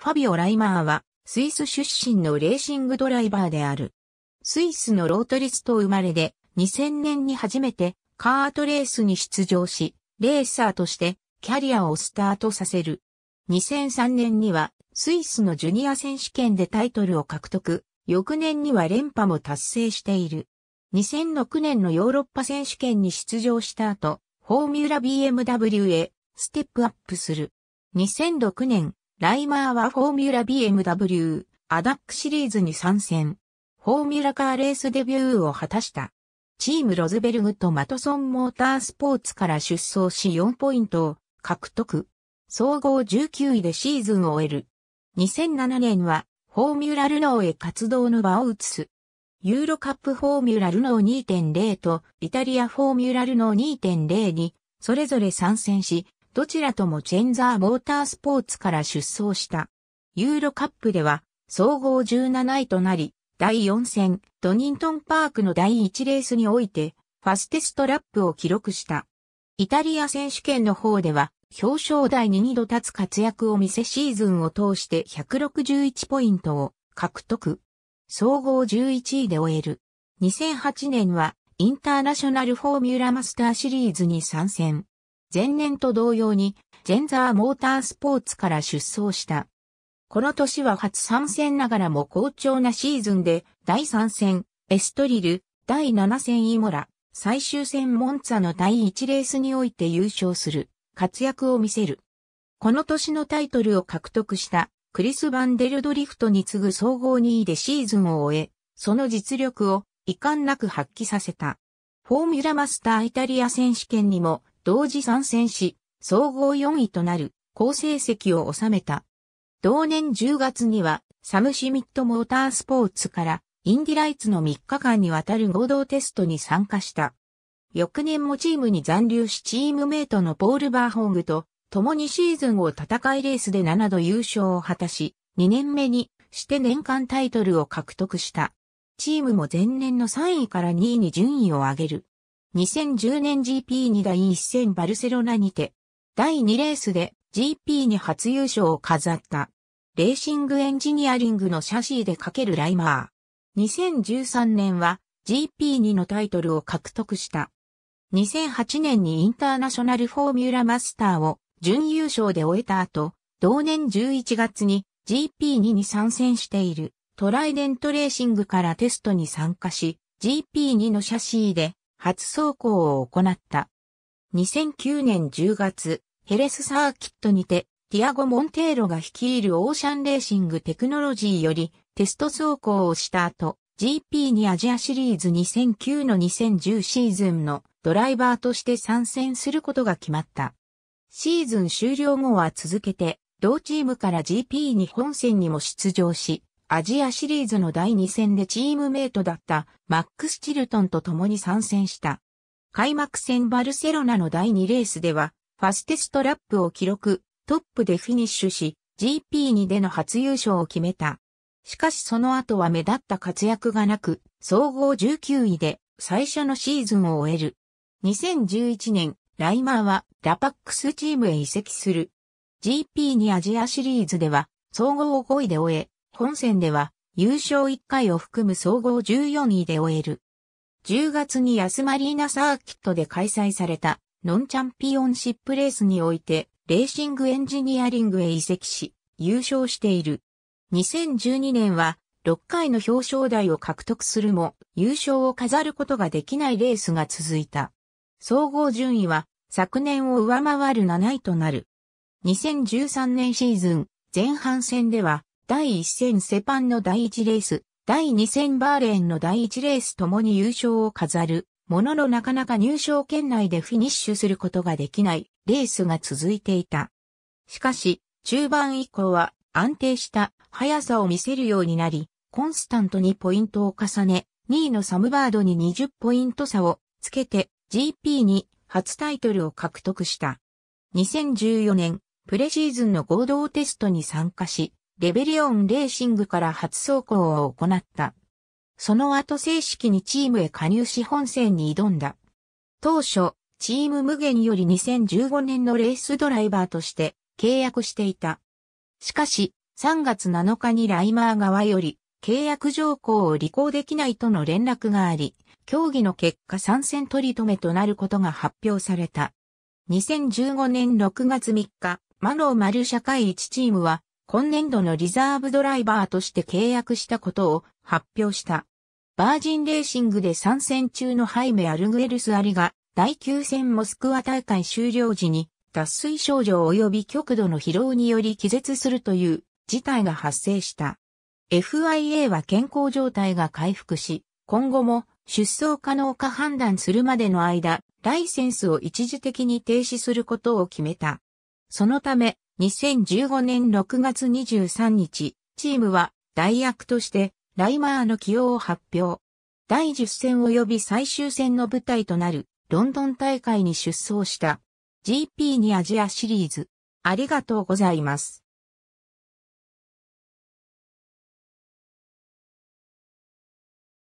ファビオ・ライマーは、スイス出身のレーシングドライバーである。スイスのロートリスト生まれで、2000年に初めてカートレースに出場し、レーサーとしてキャリアをスタートさせる。2003年には、スイスのジュニア選手権でタイトルを獲得、翌年には連覇も達成している。2006年のヨーロッパ選手権に出場した後、フォーミュラ BMW へステップアップする。2006年、ライマーはフォーミュラ BMW アダックシリーズに参戦。フォーミュラカーレースデビューを果たした。チームロズベルグとマトソンモータースポーツから出走し4ポイントを獲得。総合19位でシーズンを終える。2007年はフォーミュラルノーへ活動の場を移す。ユーロカップフォーミュラルノー2.0とイタリアフォーミュラルノー2.0にそれぞれ参戦し、どちらともチェンザーモータースポーツから出走した。ユーロカップでは、総合17位となり、第4戦、ドニントンパークの第1レースにおいて、ファステストラップを記録した。イタリア選手権の方では、表彰台に2度立つ活躍を見せシーズンを通して161ポイントを獲得。総合11位で終える。2008年はインターナショナルフォーミュラマスターシリーズに参戦。前年と同様に、ジェンザーモータースポーツから出走した。この年は初参戦ながらも好調なシーズンで、第3戦、エストリル、第7戦イモラ、最終戦モンツァの第1レースにおいて優勝する、活躍を見せる。この年のタイトルを獲得した、クリス・バンデルドリフトに次ぐ総合2位でシーズンを終え、その実力を遺憾なく発揮させた。フォーミュラマスターイタリア選手権にも同時参戦し、総合4位となる好成績を収めた。同年10月には、サム・シミット・モータースポーツから、インディライツの3日間にわたる合同テストに参加した。翌年もチームに残留しチームメイトのポール・バーホングと共にシーズンを戦いレースで7度優勝を果たし、2年目にして年間タイトルを獲得した。チームも前年の3位から2位に順位を上げる。2010年 GP に第一戦バルセロナにて、第2レースで GP に初優勝を飾った。レーシングエンジニアリングのシャシーでかけるライマー。2013年は GP2 のタイトルを獲得した。2008年にインターナショナルフォーミュラマスターを準優勝で終えた後、同年11月に GP2 に参戦しているトライデントレーシングからテストに参加し、GP2 のシャシーで初走行を行った。2009年10月、ヘレスサーキットにて、ティアゴ・モンテーロが率いるオーシャンレーシングテクノロジーよりテスト走行をした後、GP にアジアシリーズ2009の2010シーズンのドライバーとして参戦することが決まった。シーズン終了後は続けて、同チームから GP 日本戦にも出場し、アジアシリーズの第2戦でチームメイトだったマックス・チルトンと共に参戦した。開幕戦バルセロナの第2レースでは、ファステストラップを記録、トップでフィニッシュし、GP2 での初優勝を決めた。しかしその後は目立った活躍がなく、総合19位で最初のシーズンを終える。2011年、ライマーはラパックスチームへ移籍する。GP2 アジアシリーズでは総合5位で終え、本戦では優勝1回を含む総合14位で終える。10月に安マリーナサーキットで開催されたノンチャンピオンシップレースにおいてレーシングエンジニアリングへ移籍し優勝している。2012年は6回の表彰台を獲得するも優勝を飾ることができないレースが続いた。総合順位は昨年を上回る7位となる。2013年シーズン前半戦では第1戦セパンの第1レース、第2戦バーレーンの第1レースともに優勝を飾る、もののなかなか入賞圏内でフィニッシュすることができないレースが続いていた。しかし、中盤以降は安定した速さを見せるようになり、コンスタントにポイントを重ね、2位のサムバードに20ポイント差をつけて GP に初タイトルを獲得した。2014年、プレシーズンの合同テストに参加し、レベリオンレーシングから初走行を行った。その後正式にチームへ加入し本戦に挑んだ。当初、チーム無限より2015年のレースドライバーとして契約していた。しかし、3月7日にライマー側より契約条項を履行できないとの連絡があり、競技の結果参戦取り留めとなることが発表された。2015年6月3日、マノーマル社会一チームは今年度のリザーブドライバーとして契約したことを発表した。バージンレーシングで参戦中のハイメ・アルグエルス・アリが、第9戦モスクワ大会終了時に、脱水症状及び極度の疲労により気絶するという事態が発生した。FIA は健康状態が回復し、今後も出走可能か判断するまでの間、ライセンスを一時的に停止することを決めた。そのため、2015年6月23日、チームは代役としてライマーの起用を発表。第10戦及び最終戦の舞台となるロンドン大会に出走した GP にアジアシリーズ。ありがとうございます。